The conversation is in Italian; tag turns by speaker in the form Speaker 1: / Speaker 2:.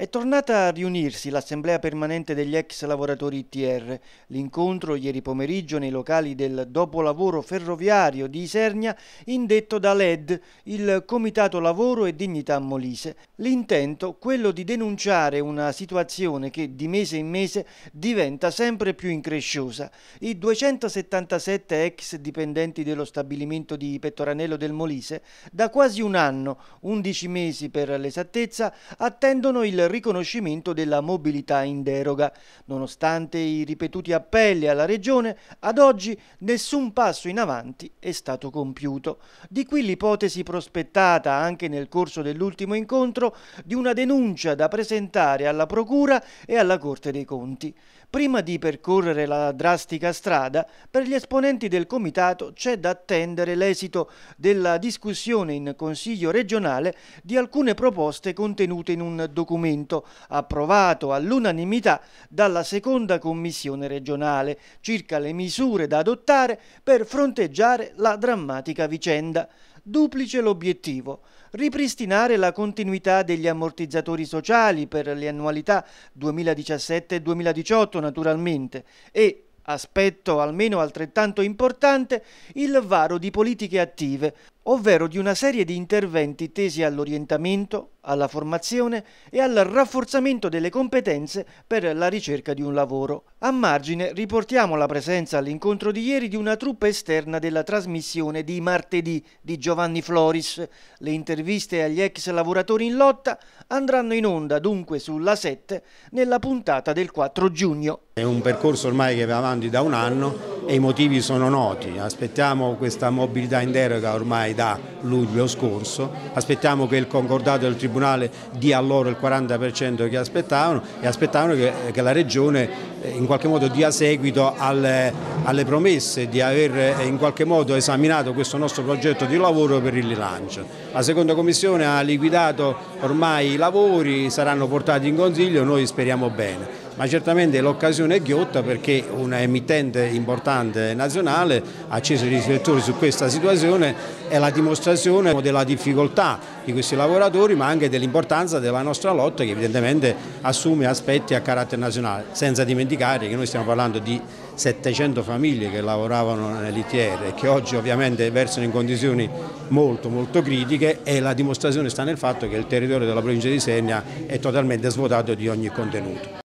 Speaker 1: È tornata a riunirsi l'Assemblea permanente degli ex lavoratori ITR. L'incontro ieri pomeriggio nei locali del dopolavoro ferroviario di Isernia indetto da LED, il Comitato Lavoro e Dignità Molise. L'intento quello di denunciare una situazione che di mese in mese diventa sempre più incresciosa. I 277 ex dipendenti dello stabilimento di Pettoranello del Molise da quasi un anno, 11 mesi per l'esattezza, attendono il riconoscimento della mobilità in deroga. Nonostante i ripetuti appelli alla Regione, ad oggi nessun passo in avanti è stato compiuto. Di qui l'ipotesi prospettata anche nel corso dell'ultimo incontro di una denuncia da presentare alla Procura e alla Corte dei Conti. Prima di percorrere la drastica strada, per gli esponenti del Comitato c'è da attendere l'esito della discussione in Consiglio regionale di alcune proposte contenute in un documento documento approvato all'unanimità dalla seconda commissione regionale circa le misure da adottare per fronteggiare la drammatica vicenda. Duplice l'obiettivo, ripristinare la continuità degli ammortizzatori sociali per le annualità 2017 2018 naturalmente e aspetto almeno altrettanto importante, il varo di politiche attive, ovvero di una serie di interventi tesi all'orientamento, alla formazione e al rafforzamento delle competenze per la ricerca di un lavoro. A margine riportiamo la presenza all'incontro di ieri di una truppa esterna della trasmissione di martedì di Giovanni Floris. Le interviste agli ex lavoratori in lotta andranno in onda dunque sulla 7 nella puntata del 4 giugno.
Speaker 2: È un percorso ormai che va avanti da un anno e i motivi sono noti. Aspettiamo questa mobilità in deroga ormai da luglio scorso, aspettiamo che il concordato del Tribunale dia loro il 40% che aspettavano e aspettavano che, che, la Regione eh, in qualche modo dia seguito alle, alle promesse di aver eh, in qualche modo esaminato questo nostro progetto di lavoro per il rilancio. La seconda commissione ha liquidato ormai i lavori, saranno portati in consiglio, noi speriamo bene ma certamente l'occasione è ghiotta perché una emittente importante nazionale ha acceso i riflettori su questa situazione è la dimostrazione della difficoltà di questi lavoratori ma anche dell'importanza della nostra lotta che evidentemente assume aspetti a carattere nazionale, senza dimenticare che noi stiamo parlando di 700 famiglie che lavoravano nell'ITR e che oggi ovviamente versano in condizioni molto molto critiche e la dimostrazione sta nel fatto che il territorio della provincia di Senia è
Speaker 1: totalmente svuotato di ogni contenuto.